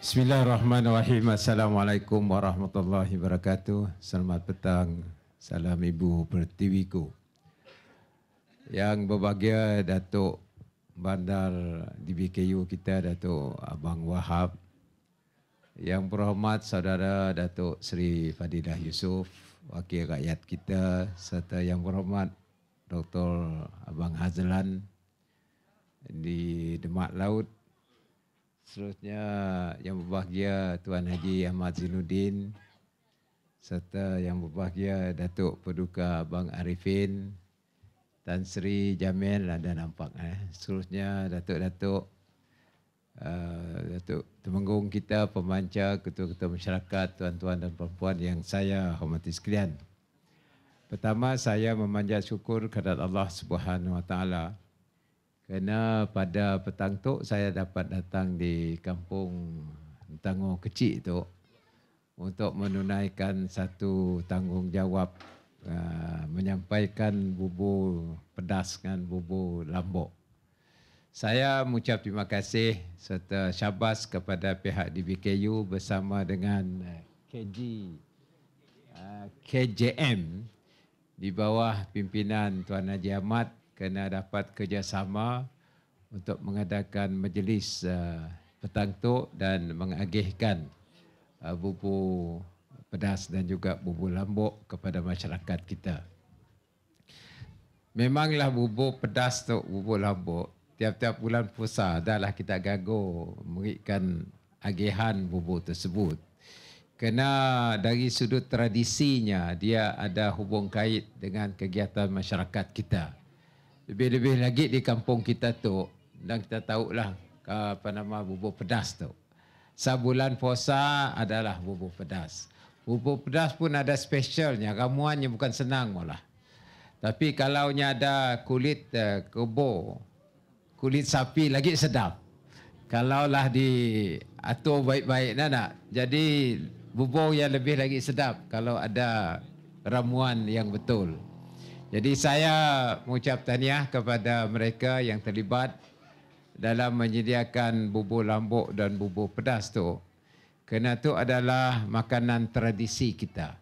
Bismillahirrahmanirrahim. Assalamualaikum warahmatullahi wabarakatuh. Selamat petang. Salam Ibu Pertiwiku. Yang berbahagia Datuk Bandar DBKU kita, Datuk Abang Wahab. Yang berhormat Saudara Datuk Sri Fadilah Yusuf, Wakil Rakyat kita, serta yang berhormat Dr. Abang Hazlan di Demak Laut, Seterusnya yang berbahagia Tuan Haji Ahmad Zinuddin serta yang berbahagia Datuk Peduka Bang Arifin Tan Sri Jamil ada nampak eh. Seterusnya Datuk-Datuk uh, Datuk Temenggung kita Pemanca Ketua-Ketua Masyarakat Tuan-Tuan dan Perempuan yang saya hormati sekalian Pertama saya memanjat syukur kepada Allah Subhanahu Wa Taala. Kerana pada petang tu saya dapat datang di kampung Tango kecil tu untuk menunaikan satu tanggungjawab uh, menyampaikan bubur pedas dengan bubur lambok. Saya mengucap terima kasih serta syabas kepada pihak DBKU bersama dengan KG uh, eh, KJM ah, di bawah pimpinan Tuan Haji Ahmad kena dapat kerjasama untuk mengadakan majlis uh, petang tu dan mengagihkan uh, bubu pedas dan juga bubu lambuk kepada masyarakat kita. Memanglah bubur pedas tu, bubur lambuk. Tiap-tiap bulan puasa adalah kita gago memberikan agihan bubur tersebut. Kena dari sudut tradisinya, dia ada hubung kait dengan kegiatan masyarakat kita. Lebih-lebih lagi di kampung kita tu dan kita tahu lah apa nama bubur pedas tu. Sabulan puasa adalah bubur pedas. Bubur pedas pun ada specialnya. Ramuannya bukan senang malah. Tapi kalau nya ada kulit uh, eh, kebo, kulit sapi lagi sedap. Kalau lah di atur baik-baik nak, nak. Jadi bubur yang lebih lagi sedap kalau ada ramuan yang betul. Jadi saya mengucap tahniah kepada mereka yang terlibat dalam menyediakan bubur lambuk dan bubur pedas tu. Kerana tu adalah makanan tradisi kita.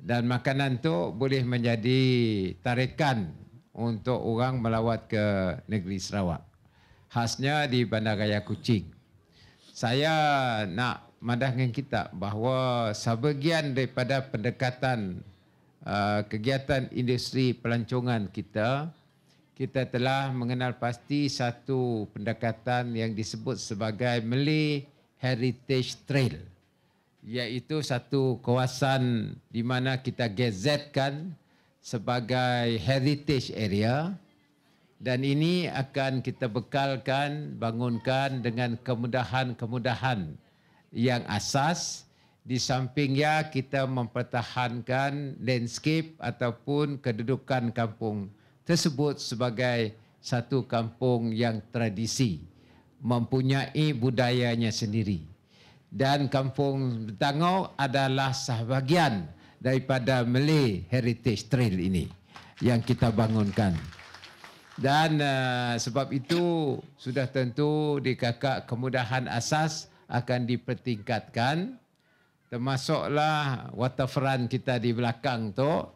Dan makanan tu boleh menjadi tarikan untuk orang melawat ke negeri Sarawak. Khasnya di Bandar Raya Kuching. Saya nak madahkan kita bahawa sebahagian daripada pendekatan Ah, kegiatan industri pelancongan kita, kita telah mengenal pasti satu pendekatan yang disebut sebagai Malay Heritage Trail iaitu satu kawasan di mana kita gazetkan sebagai heritage area dan ini akan kita bekalkan, bangunkan dengan kemudahan-kemudahan yang asas di sampingnya kita mempertahankan landscape ataupun kedudukan kampung tersebut sebagai satu kampung yang tradisi mempunyai budayanya sendiri dan kampung Betangau adalah sahabagian daripada Malay Heritage Trail ini yang kita bangunkan dan uh, sebab itu sudah tentu dikakak kemudahan asas akan dipertingkatkan termasuklah waterfront kita di belakang tu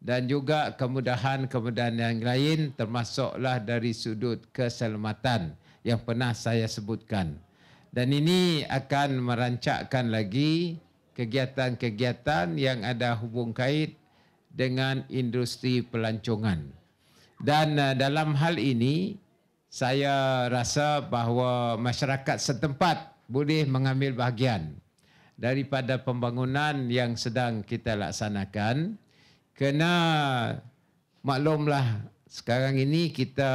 dan juga kemudahan-kemudahan yang lain termasuklah dari sudut keselamatan yang pernah saya sebutkan. Dan ini akan merancakkan lagi kegiatan-kegiatan yang ada hubung kait dengan industri pelancongan. Dan eh, dalam hal ini, saya rasa bahawa masyarakat setempat boleh mengambil bahagian daripada pembangunan yang sedang kita laksanakan kena maklumlah sekarang ini kita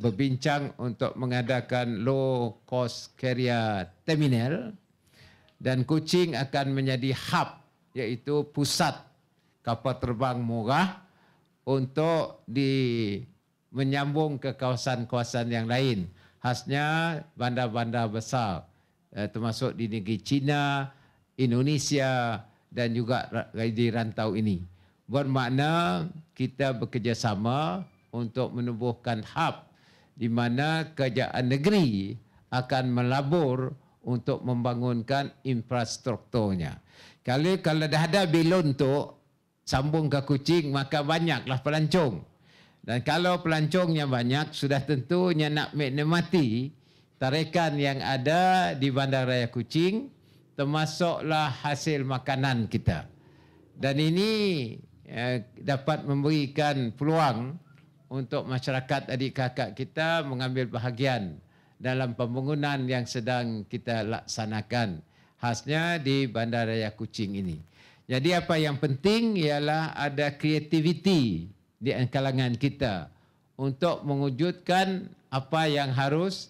berbincang untuk mengadakan low cost carrier terminal dan Kuching akan menjadi hub iaitu pusat kapal terbang murah untuk di menyambung ke kawasan-kawasan yang lain khasnya bandar-bandar besar eh, termasuk di negeri China, Indonesia dan juga di rantau ini. Bermakna kita bekerjasama untuk menubuhkan hub di mana kerajaan negeri akan melabur untuk membangunkan infrastrukturnya. Kali kalau dah ada bilon tu sambung ke kucing maka banyaklah pelancong. Dan kalau pelancongnya banyak sudah tentunya nak menikmati mati tarikan yang ada di Bandar Raya Kuching termasuklah hasil makanan kita. Dan ini eh, dapat memberikan peluang untuk masyarakat adik kakak kita mengambil bahagian dalam pembangunan yang sedang kita laksanakan khasnya di Bandar Raya Kuching ini. Jadi apa yang penting ialah ada kreativiti di kalangan kita untuk mewujudkan apa yang harus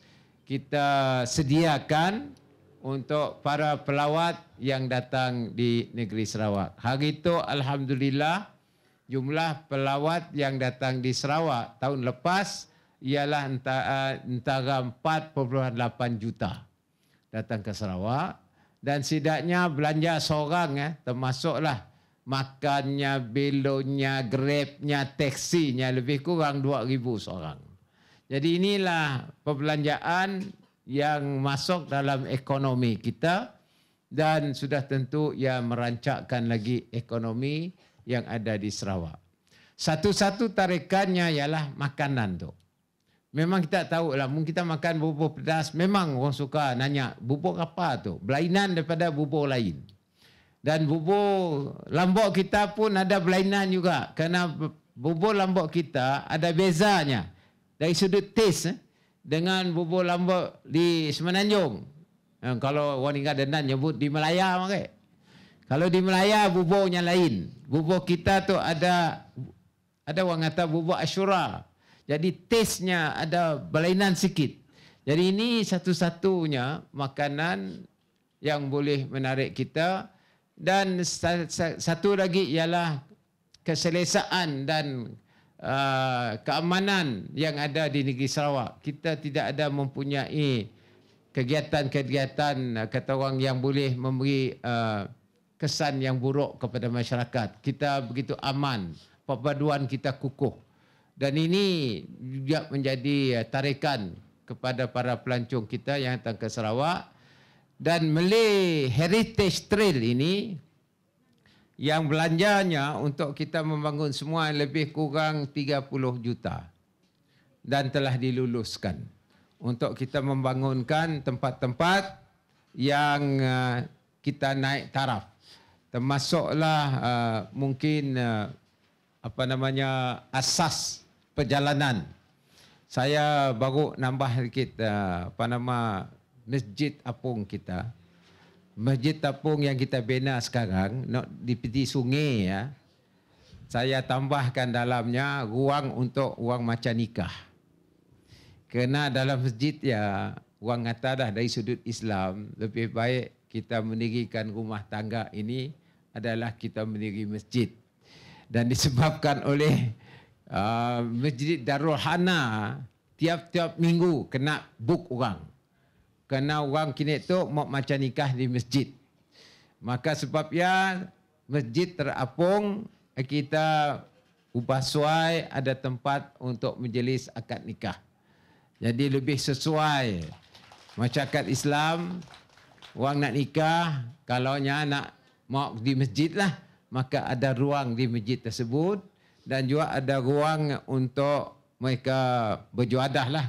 kita sediakan untuk para pelawat yang datang di negeri Sarawak. Hari itu Alhamdulillah jumlah pelawat yang datang di Sarawak tahun lepas ialah eh, antara 4.8 juta datang ke Sarawak dan sidaknya belanja seorang eh, termasuklah makannya, belonya, grabnya, teksinya lebih kurang 2,000 seorang. Jadi inilah perbelanjaan yang masuk dalam ekonomi kita dan sudah tentu ia merancakkan lagi ekonomi yang ada di Sarawak. Satu-satu tarikannya ialah makanan tu. Memang kita tahu lah, mungkin kita makan bubur pedas, memang orang suka nanya, bubur apa tu? Belainan daripada bubur lain. Dan bubur lambok kita pun ada belainan juga. Kerana bubur lambok kita ada bezanya dari sudut taste eh, dengan bubur lambak di Semenanjung. Eh, kalau orang ingat dendam nyebut di Melaya makai. Kalau di Melaya buburnya lain. Bubur kita tu ada ada orang kata bubur Asyura. Jadi taste-nya ada berlainan sikit. Jadi ini satu-satunya makanan yang boleh menarik kita dan satu lagi ialah keselesaan dan Uh, keamanan yang ada di negeri Sarawak. Kita tidak ada mempunyai kegiatan-kegiatan uh, kata orang yang boleh memberi uh, kesan yang buruk kepada masyarakat. Kita begitu aman, perpaduan kita kukuh. Dan ini juga menjadi uh, tarikan kepada para pelancong kita yang datang ke Sarawak. Dan Malay Heritage Trail ini yang belanjanya untuk kita membangun semua lebih kurang 30 juta dan telah diluluskan untuk kita membangunkan tempat-tempat yang uh, kita naik taraf termasuklah uh, mungkin uh, apa namanya asas perjalanan saya baru nambah sedikit apa nama masjid apung kita masjid tapung yang kita bina sekarang not di tepi sungai ya saya tambahkan dalamnya ruang untuk uang macam nikah Kena dalam masjid ya uang kata dah dari sudut Islam lebih baik kita mendirikan rumah tangga ini adalah kita mendiri masjid dan disebabkan oleh uh, masjid Darul Hana tiap-tiap minggu kena book orang kerana orang kini tu mau macam nikah di masjid. Maka sebab ya masjid terapung kita ubah suai ada tempat untuk majlis akad nikah. Jadi lebih sesuai macam masyarakat Islam orang nak nikah kalau nya nak mau di masjid lah maka ada ruang di masjid tersebut dan juga ada ruang untuk mereka berjuadah lah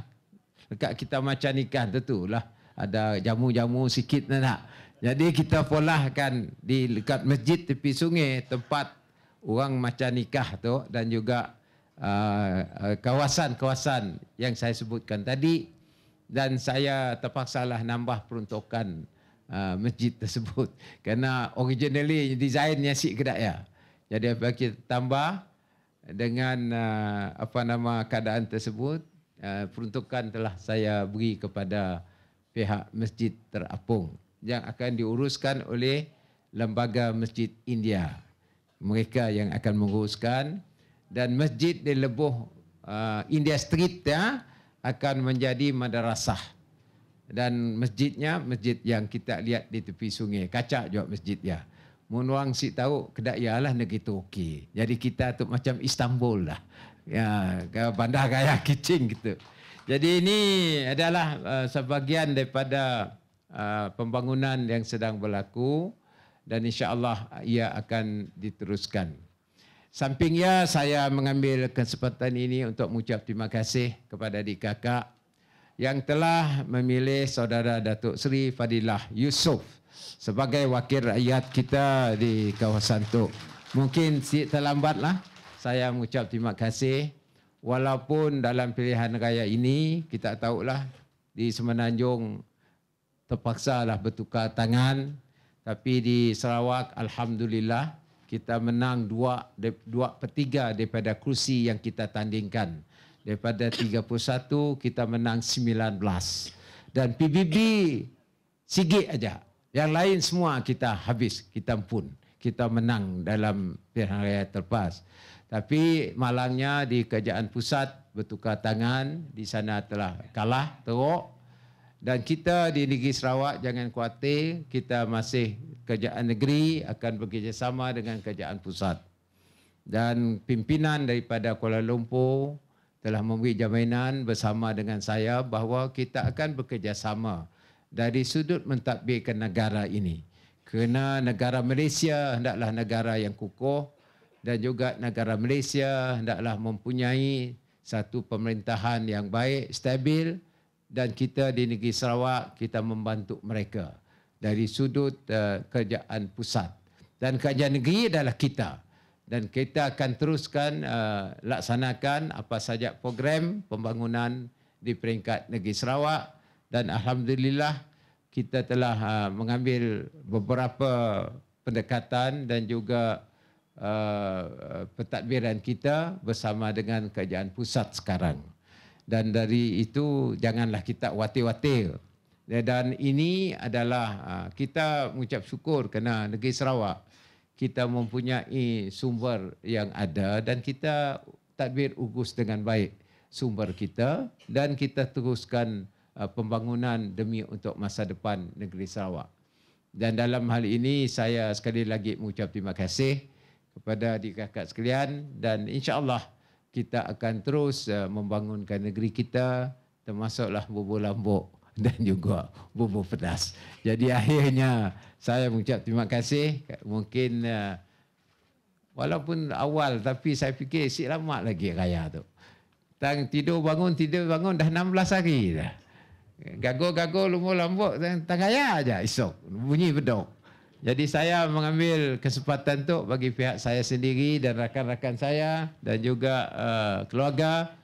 dekat kita macam nikah tu lah ada jamu-jamu sikit nak, tak. Jadi kita polahkan di dekat masjid tepi sungai tempat orang macam nikah tu dan juga uh, uh, kawasan-kawasan uh, yang saya sebutkan tadi dan saya terpaksa lah nambah peruntukan uh, masjid tersebut kerana originally designnya sik kedak ya. Jadi apa kita tambah dengan uh, apa nama keadaan tersebut uh, peruntukan telah saya beri kepada pihak masjid terapung yang akan diuruskan oleh lembaga masjid India. Mereka yang akan menguruskan dan masjid di lebuh uh, India Street ya akan menjadi madrasah dan masjidnya masjid yang kita lihat di tepi sungai kaca juga masjid ya mun si tahu kedak ialah negeri Turki jadi kita tu macam Istanbul lah ya bandar gaya kucing gitu. Jadi ini adalah uh, sebahagian daripada uh, pembangunan yang sedang berlaku dan insya-Allah ia akan diteruskan. Sampingnya saya mengambil kesempatan ini untuk mengucap terima kasih kepada adik kakak yang telah memilih saudara Datuk Seri Fadilah Yusof sebagai wakil rakyat kita di kawasan itu. Mungkin sedikit terlambatlah saya mengucap terima kasih walaupun dalam pilihan raya ini kita tahu lah di Semenanjung terpaksa lah bertukar tangan tapi di Sarawak alhamdulillah kita menang dua dua pertiga daripada kursi yang kita tandingkan daripada 31 kita menang 19 dan PBB sikit aja yang lain semua kita habis kita pun kita menang dalam pilihan raya terlepas. Tapi malangnya di kerajaan pusat bertukar tangan, di sana telah kalah teruk. Dan kita di negeri Sarawak jangan khawatir, kita masih kerajaan negeri akan bekerjasama dengan kerajaan pusat. Dan pimpinan daripada Kuala Lumpur telah memberi jaminan bersama dengan saya bahawa kita akan bekerjasama dari sudut mentadbirkan negara ini. Kerana negara Malaysia hendaklah negara yang kukuh dan juga negara Malaysia hendaklah mempunyai satu pemerintahan yang baik, stabil dan kita di negeri Sarawak kita membantu mereka dari sudut uh, eh, kerajaan pusat dan kerajaan negeri adalah kita dan kita akan teruskan uh, laksanakan apa saja program pembangunan di peringkat negeri Sarawak dan alhamdulillah kita telah uh, mengambil beberapa pendekatan dan juga uh, pentadbiran kita bersama dengan kerajaan pusat sekarang. Dan dari itu janganlah kita watir-watir. Dan ini adalah uh, kita mengucap syukur kerana negeri Sarawak kita mempunyai sumber yang ada dan kita tadbir ugus dengan baik sumber kita dan kita teruskan uh, pembangunan demi untuk masa depan negeri Sarawak. Dan dalam hal ini saya sekali lagi mengucap terima kasih kepada dikakak sekalian dan insyaallah kita akan terus uh, membangunkan negeri kita termasuklah bubur lambuk dan juga bubur pedas. Jadi akhirnya saya mengucap terima kasih mungkin uh, walaupun awal tapi saya fikir sikit lama lagi raya tu. Tang tidur bangun tidur bangun dah 16 hari dah. Gagal-gagal lumbuh lambuk eh, tak kaya aja iso bunyi bedok. Jadi saya mengambil kesempatan tu bagi pihak saya sendiri dan rakan-rakan saya dan juga uh, keluarga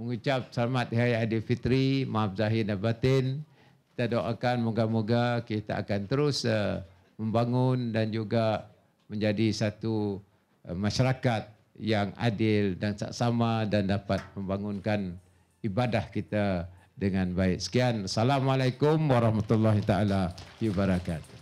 mengucap selamat hari Aidilfitri, maaf zahir dan batin. Kita doakan moga-moga kita akan terus uh, membangun dan juga menjadi satu uh, masyarakat yang adil dan saksama dan dapat membangunkan ibadah kita dengan baik. Sekian. Assalamualaikum warahmatullahi taala wabarakatuh.